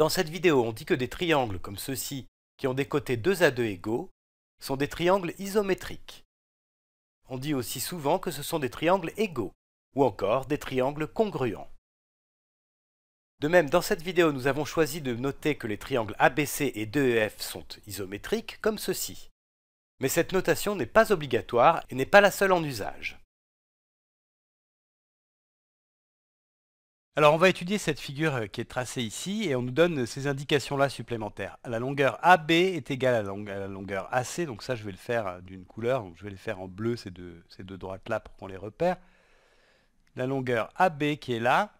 Dans cette vidéo, on dit que des triangles comme ceux-ci, qui ont des côtés 2 à 2 égaux, sont des triangles isométriques. On dit aussi souvent que ce sont des triangles égaux, ou encore des triangles congruents. De même, dans cette vidéo, nous avons choisi de noter que les triangles ABC et DEF sont isométriques, comme ceci. Mais cette notation n'est pas obligatoire et n'est pas la seule en usage. Alors on va étudier cette figure euh, qui est tracée ici et on nous donne ces indications-là supplémentaires. La longueur AB est égale à la, longueur AC, donc ça je vais le faire euh, d'une couleur, donc je vais le faire en bleu ces deux, ces deux droites-là pour qu'on les repère. La longueur AB qui est là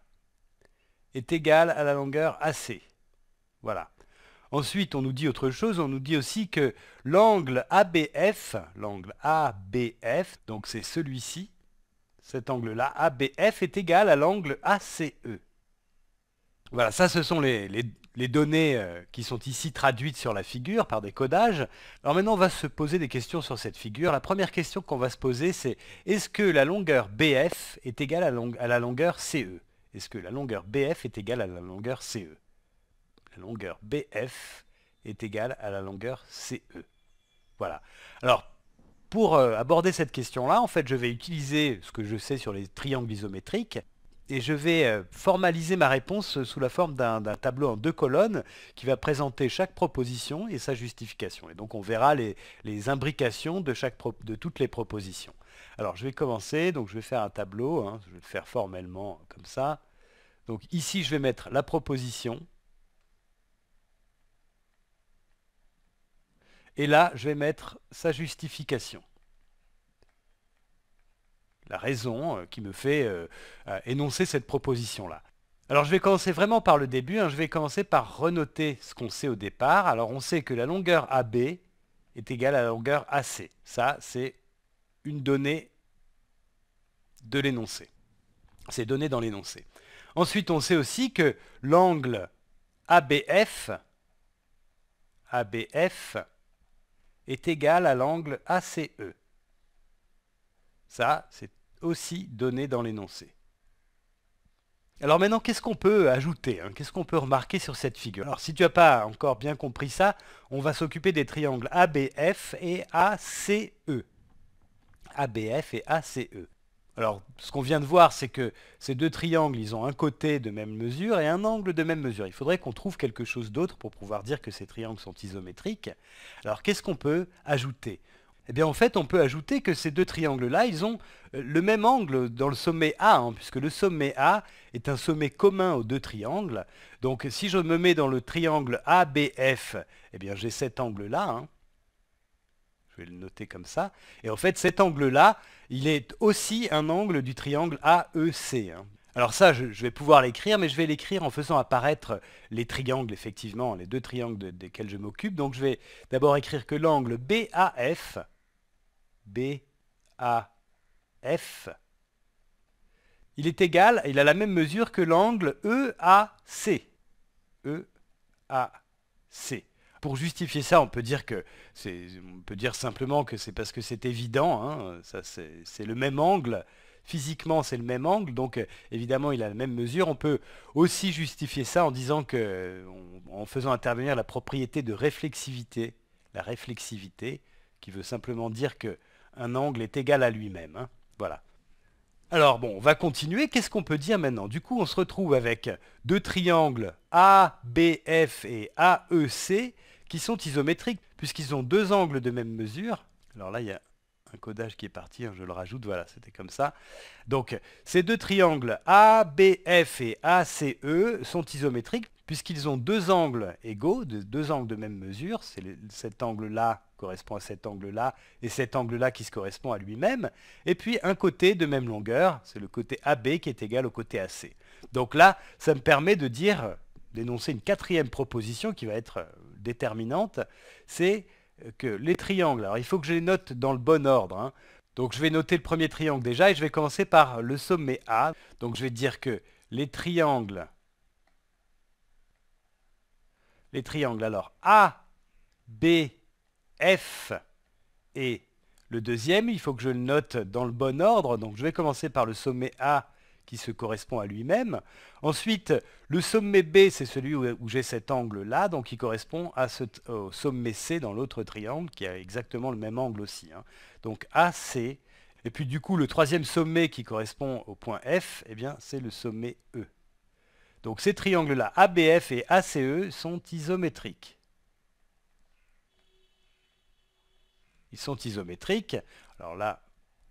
est égale à la longueur AC. Voilà. Ensuite, on nous dit autre chose, on nous dit aussi que l'angle ABF, l'angle ABF, donc c'est celui-ci, cet angle-là, ABF, est égal à l'angle ACE. Voilà, ça ce sont les, données euh, qui sont ici traduites sur la figure par des codages. Alors maintenant, on va se poser des questions sur cette figure. La première question qu'on va se poser, c'est est-ce que la longueur BF est égale à, à la longueur CE Est-ce que la longueur BF est égale à la longueur CE La longueur BF est égale à la longueur CE. Voilà. Alors, pour euh, aborder cette question-là, en fait, je vais utiliser ce que je sais sur les triangles isométriques et je vais euh, formaliser ma réponse sous la forme d'un tableau en deux colonnes qui va présenter chaque proposition et sa justification. Et donc on verra les, imbrications de, chaque de toutes les propositions. Alors je vais commencer, donc je vais faire un tableau, hein. je vais le faire formellement comme ça. Donc ici je vais mettre la proposition, Et là, je vais mettre sa justification. La raison euh, qui me fait euh, euh, énoncer cette proposition-là. Alors je vais commencer vraiment par le début, hein. je vais commencer par renoter ce qu'on sait au départ. Alors on sait que la longueur AB est égale à la longueur AC. Ça, c'est une donnée de l'énoncé. C'est donné dans l'énoncé. Ensuite, on sait aussi que l'angle ABF, ABF est égal à l'angle ACE. Ça, c'est aussi donné dans l'énoncé. Alors maintenant, qu'est-ce qu'on peut ajouter hein Qu'est-ce qu'on peut remarquer sur cette figure Alors si tu n'as pas encore bien compris ça, on va s'occuper des triangles ABF et ACE. ABF et ACE. Alors, ce qu'on vient de voir, c'est que ces deux triangles, ils ont un côté de même mesure et un angle de même mesure. Il faudrait qu'on trouve quelque chose d'autre pour pouvoir dire que ces triangles sont isométriques. Alors, qu'est-ce qu'on peut ajouter Eh bien, en fait, on peut ajouter que ces deux triangles-là, ils ont euh, le même angle dans le sommet A, hein, puisque le sommet A est un sommet commun aux deux triangles. Donc, si je me mets dans le triangle ABF, eh bien, j'ai cet angle-là. Hein vais le noter comme ça. Et en fait, cet angle-là, il est aussi un angle du triangle AEC. Hein. Alors ça, je, vais pouvoir l'écrire, mais je vais l'écrire en faisant apparaître les triangles, effectivement, les deux triangles desquels je m'occupe. Donc je vais d'abord écrire que l'angle BAF, BAF, il est égal, il a la même mesure que l'angle EAC. EAC. Pour justifier ça, on peut dire que c'est, on peut dire simplement que c'est parce que c'est évident. Hein. ça, c'est, le même angle. Physiquement, c'est le même angle, donc euh, évidemment, il a la même mesure. On peut aussi justifier ça en disant que, en faisant intervenir la propriété de réflexivité, la réflexivité, qui veut simplement dire que un angle est égal à lui-même. Hein. voilà. Alors bon, on va continuer. Qu'est-ce qu'on peut dire maintenant Du coup, on se retrouve avec deux triangles ABF et AEC qui sont isométriques, puisqu'ils ont deux angles de même mesure. Alors là, il y a un codage qui est parti, hein, je le rajoute, voilà, c'était comme ça. Donc, ces deux triangles ABF et ACE sont isométriques, puisqu'ils ont deux angles égaux, deux angles de même mesure, c'est cet angle-là correspond à cet angle-là, et cet angle-là qui se correspond à lui-même, et puis un côté de même longueur, c'est le côté AB qui est égal au côté AC. Donc là, ça me permet de dire, d'énoncer une quatrième proposition qui va être euh, déterminante, c'est que les triangles, alors il faut que je les note dans le bon ordre. Hein. Donc je vais noter le premier triangle déjà et je vais commencer par le sommet A. Donc je vais dire que les triangles, les triangles alors A, B, F et le deuxième, il faut que je le note dans le bon ordre. Donc je vais commencer par le sommet A qui se correspond à lui-même. Ensuite, le sommet B, c'est celui où, j'ai cet angle-là, donc il correspond à au sommet C dans l'autre triangle, qui a exactement le même angle aussi. Hein. Donc AC. Et puis du coup, le troisième sommet qui correspond au point F, eh bien, c'est le sommet E. Donc ces triangles-là, ABF et ACE, sont isométriques. Ils sont isométriques. Alors là,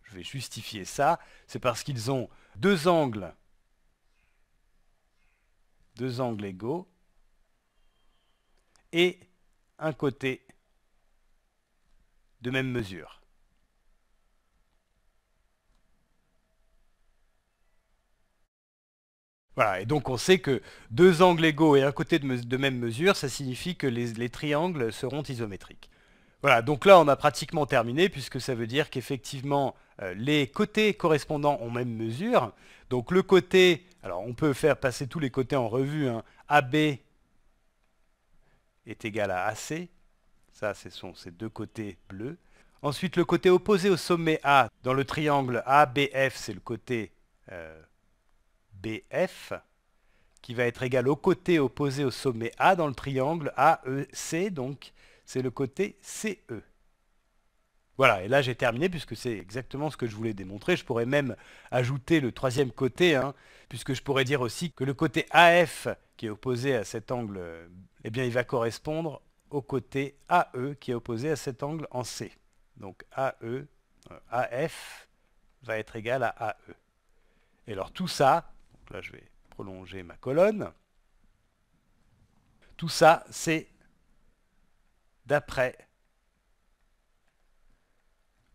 je vais justifier ça. C'est parce qu'ils ont deux angles deux angles égaux et un côté de même mesure. Voilà, et donc on sait que deux angles égaux et un côté de, même mesure, ça signifie que les, triangles seront isométriques. Voilà, donc là on a pratiquement terminé, puisque ça veut dire qu'effectivement euh, les côtés correspondants ont même mesure. Donc le côté alors on peut faire passer tous les côtés en revue. Hein. AB est égal à AC. Ça, ce sont ces deux côtés bleus. Ensuite, le côté opposé au sommet A dans le triangle ABF, c'est le côté euh, BF, qui va être égal au côté opposé au sommet A dans le triangle AEC, donc c'est le côté CE. Voilà, et là j'ai terminé puisque c'est exactement ce que je voulais démontrer. Je pourrais même ajouter le troisième côté, hein, puisque je pourrais dire aussi que le côté AF qui est opposé à cet angle, euh, eh bien il va correspondre au côté AE qui est opposé à cet angle en C. Donc AE, euh, AF va être égal à AE. Et alors tout ça, là je vais prolonger ma colonne, tout ça c'est d'après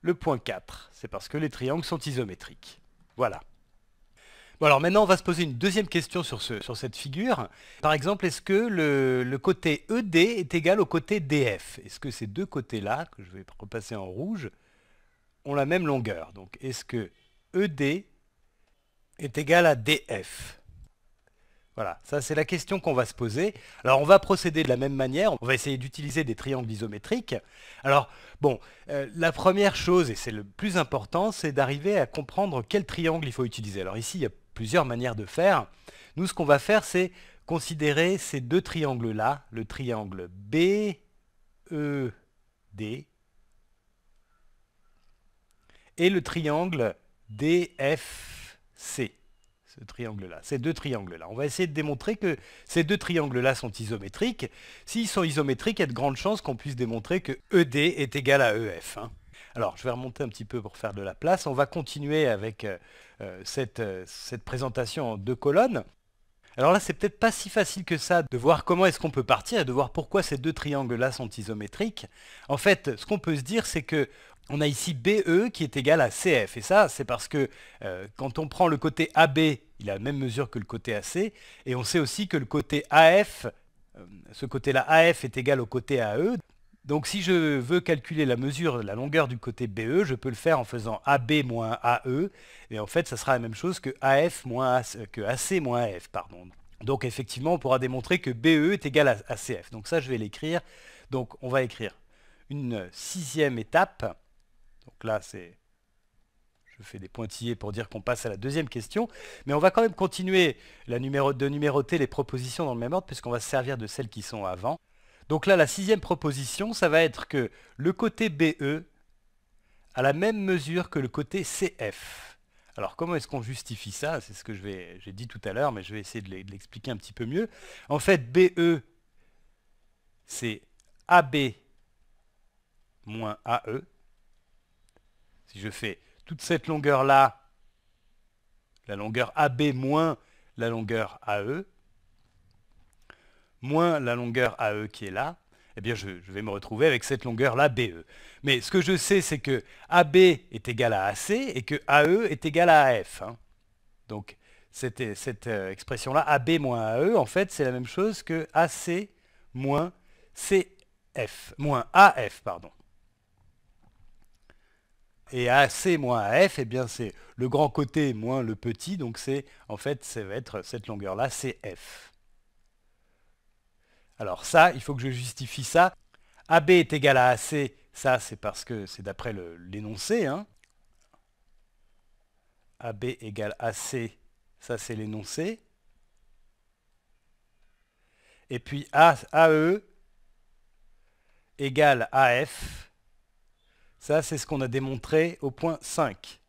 le point 4, c'est parce que les triangles sont isométriques. Voilà. Bon alors maintenant on va se poser une deuxième question sur, ce, sur cette figure. Par exemple, est-ce que le, le, côté ED est égal au côté DF Est-ce que ces deux côtés-là, que je vais repasser en rouge, ont la même longueur Donc est-ce que ED est égal à DF voilà, ça c'est la question qu'on va se poser. Alors on va procéder de la même manière, on va essayer d'utiliser des triangles isométriques. Alors bon, euh, la première chose, et c'est le plus important, c'est d'arriver à comprendre quel triangle il faut utiliser. Alors ici, il y a plusieurs manières de faire. Nous, ce qu'on va faire, c'est considérer ces deux triangles-là, le triangle BED et le triangle DFC ce triangle-là, ces deux triangles-là. On va essayer de démontrer que ces deux triangles-là sont isométriques. S'ils sont isométriques, il y a de grandes chances qu'on puisse démontrer que ED est égal à EF. Hein. Alors, je vais remonter un petit peu pour faire de la place. On va continuer avec euh, euh, cette, euh, cette présentation en deux colonnes. Alors là, c'est peut-être pas si facile que ça de voir comment est-ce qu'on peut partir et de voir pourquoi ces deux triangles-là sont isométriques. En fait, ce qu'on peut se dire, c'est que on a ici BE qui est égal à CF. Et ça, c'est parce que euh, quand on prend le côté AB, il a la même mesure que le côté AC. Et on sait aussi que le côté AF, euh, ce côté-là AF est égal au côté AE. Donc si je veux calculer la mesure, la longueur du côté BE, je peux le faire en faisant AB moins AE. Et en fait, ça sera la même chose que, AF moins AC, euh, que AC moins AF. Pardon. Donc effectivement, on pourra démontrer que BE est égal à CF. Donc ça, je vais l'écrire. Donc on va écrire une sixième étape donc là, Je fais des pointillés pour dire qu'on passe à la deuxième question. Mais on va quand même continuer la de numéroter les propositions dans le même ordre, puisqu'on va se servir de celles qui sont avant. Donc là, la sixième proposition, ça va être que le côté BE a la même mesure que le côté CF. Alors comment est-ce qu'on justifie ça C'est ce que j'ai dit tout à l'heure, mais je vais essayer de l'expliquer un petit peu mieux. En fait, BE, c'est AB moins AE. Si je fais toute cette longueur-là, la longueur AB moins la longueur AE, moins la longueur AE qui est là, eh bien je, vais me retrouver avec cette longueur-là BE. Mais ce que je sais, c'est que AB est égal à AC et que AE est égal à AF. Hein. Donc cette, cette euh, expression-là, AB moins AE, en fait, c'est la même chose que AC moins CF, moins AF, pardon. Et AC moins AF, eh bien c'est le grand côté moins le petit, donc c'est en fait ça va être cette longueur-là, c'est F. Alors ça, il faut que je justifie ça. AB est égal à AC, ça c'est parce que c'est d'après l'énoncé. Hein. AB égale AC, ça c'est l'énoncé. Et puis AE égale AF, ça, c'est ce qu'on a démontré au point 5.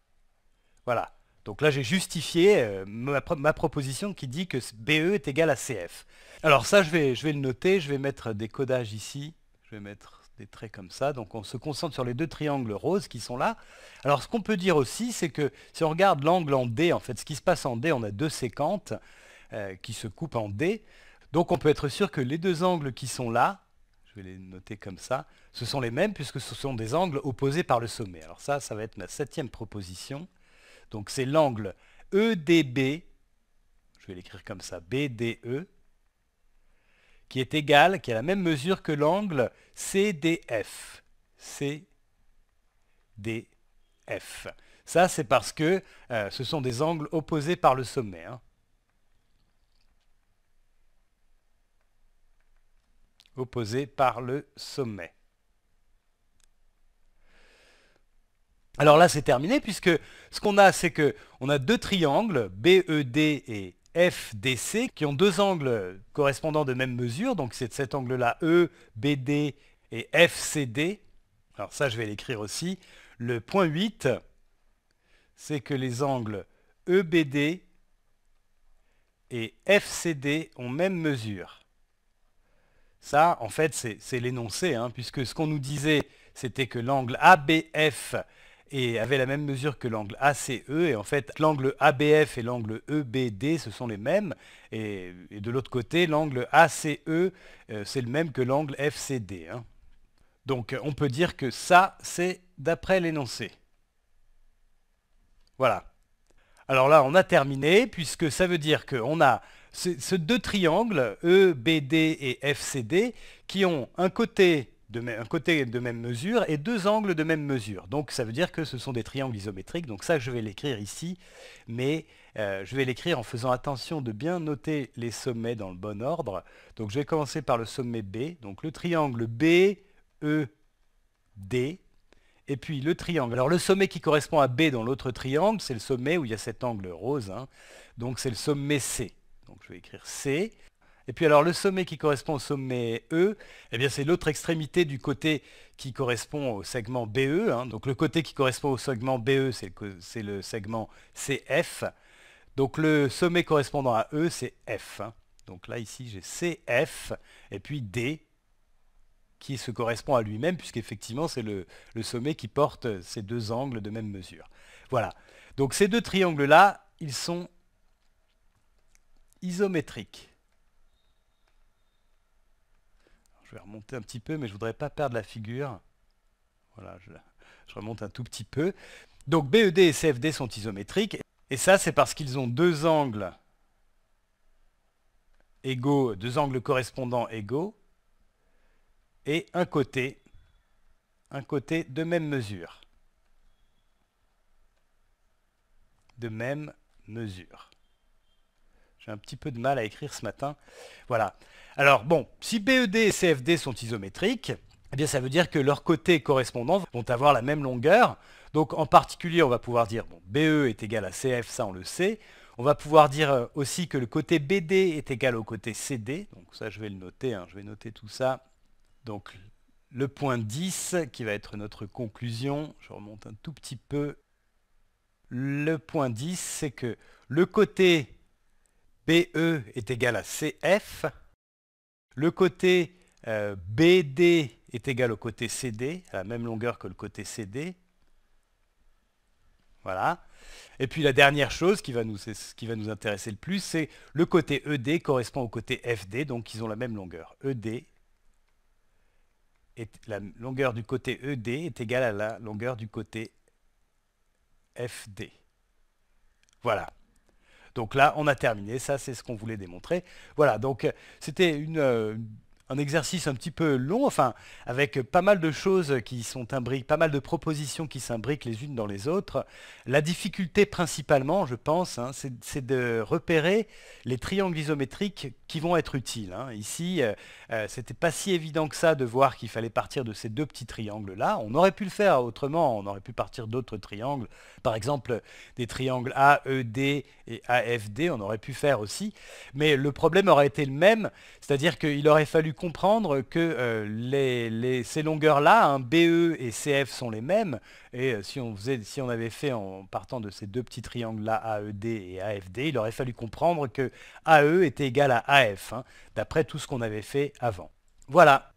Voilà. Donc là, j'ai justifié euh, ma, proposition qui dit que BE est égal à CF. Alors ça, je vais, je vais le noter. Je vais mettre des codages ici. Je vais mettre des traits comme ça. Donc on se concentre sur les deux triangles roses qui sont là. Alors ce qu'on peut dire aussi, c'est que si on regarde l'angle en D, en fait, ce qui se passe en D, on a deux séquentes euh, qui se coupent en D. Donc on peut être sûr que les deux angles qui sont là, je vais les noter comme ça, ce sont les mêmes puisque ce sont des angles opposés par le sommet. Alors ça, ça va être ma septième proposition. Donc c'est l'angle EDB, je vais l'écrire comme ça, BDE, qui est égal, qui a la même mesure que l'angle CDF. CDF. Ça, c'est parce que euh, ce sont des angles opposés par le sommet. Hein. opposé par le sommet. Alors là, c'est terminé, puisque ce qu'on a, c'est que on a deux triangles, BED et FDC, qui ont deux angles correspondants de même mesure. Donc c'est de cet angle-là, EBD et FCD. Alors ça, je vais l'écrire aussi. Le point 8, c'est que les angles EBD et FCD ont même mesure. Ça, en fait, c'est l'énoncé, hein, puisque ce qu'on nous disait, c'était que l'angle ABF avait la même mesure que l'angle ACE, et en fait, l'angle ABF et l'angle EBD, ce sont les mêmes, et, de l'autre côté, l'angle ACE, euh, c'est le même que l'angle FCD. Hein. Donc, on peut dire que ça, c'est d'après l'énoncé. Voilà. Alors là, on a terminé, puisque ça veut dire qu'on a ce deux triangles, E, D et FCD, qui ont un côté, de un côté de même mesure et deux angles de même mesure. Donc ça veut dire que ce sont des triangles isométriques. Donc ça, je vais l'écrire ici, mais euh, je vais l'écrire en faisant attention de bien noter les sommets dans le bon ordre. Donc je vais commencer par le sommet B, donc le triangle B, E, D, et puis le triangle. Alors le sommet qui correspond à B dans l'autre triangle, c'est le sommet où il y a cet angle rose, hein. donc c'est le sommet C. Donc je vais écrire C. Et puis alors le sommet qui correspond au sommet E, eh bien c'est l'autre extrémité du côté qui correspond au segment BE. Hein. Donc le côté qui correspond au segment BE, c'est le, segment CF. Donc le sommet correspondant à E, c'est F. Hein. Donc là ici j'ai CF et puis D qui se correspond à lui-même puisqu'effectivement c'est le sommet qui porte ces deux angles de même mesure. Voilà. Donc ces deux triangles-là, ils sont isométrique. je vais remonter un petit peu, mais je ne voudrais pas perdre la figure. Voilà, je, remonte un tout petit peu. Donc BED et CFD sont isométriques. Et ça, c'est parce qu'ils ont deux angles égaux, deux angles correspondants égaux, et un côté, un côté de même mesure. De même mesure. J'ai un petit peu de mal à écrire ce matin. Voilà. Alors bon, si BED et CFD sont isométriques, eh bien ça veut dire que leurs côtés correspondants vont avoir la même longueur. Donc en particulier, on va pouvoir dire bon, BE est égal à CF, ça on le sait. On va pouvoir dire euh, aussi que le côté BD est égal au côté CD. Donc ça, je vais le noter. Hein. Je vais noter tout ça. Donc le point 10 qui va être notre conclusion. Je remonte un tout petit peu. Le point 10, c'est que le côté BE est égal à CF. Le côté euh, BD est égal au côté CD, à la même longueur que le côté CD. Voilà. Et puis la dernière chose qui va nous, qui va nous intéresser le plus, c'est le côté ED correspond au côté FD, donc ils ont la même longueur. ED est, la longueur du côté ED est égale à la longueur du côté FD. Voilà. Donc là, on a terminé. Ça, c'est ce qu'on voulait démontrer. Voilà, donc euh, c'était une, euh, un exercice un petit peu long, enfin, avec pas mal de choses qui sont imbriquées, pas mal de propositions qui s'imbriquent les unes dans les autres. La difficulté principalement, je pense, hein, c'est de repérer les triangles isométriques qui vont être utiles. Hein. Ici, euh, euh, c'était pas si évident que ça de voir qu'il fallait partir de ces deux petits triangles-là. On aurait pu le faire autrement, on aurait pu partir d'autres triangles, par exemple des triangles AED et AFD, on aurait pu faire aussi, mais le problème aurait été le même, c'est-à-dire qu'il aurait fallu comprendre que euh, ces longueurs-là, hein, BE et CF sont les mêmes, et euh, si, on faisait, si on avait fait en partant de ces deux petits triangles-là, AED et AFD, il aurait fallu comprendre que AE était égal à AF, hein, d'après tout ce qu'on avait fait avant. Voilà,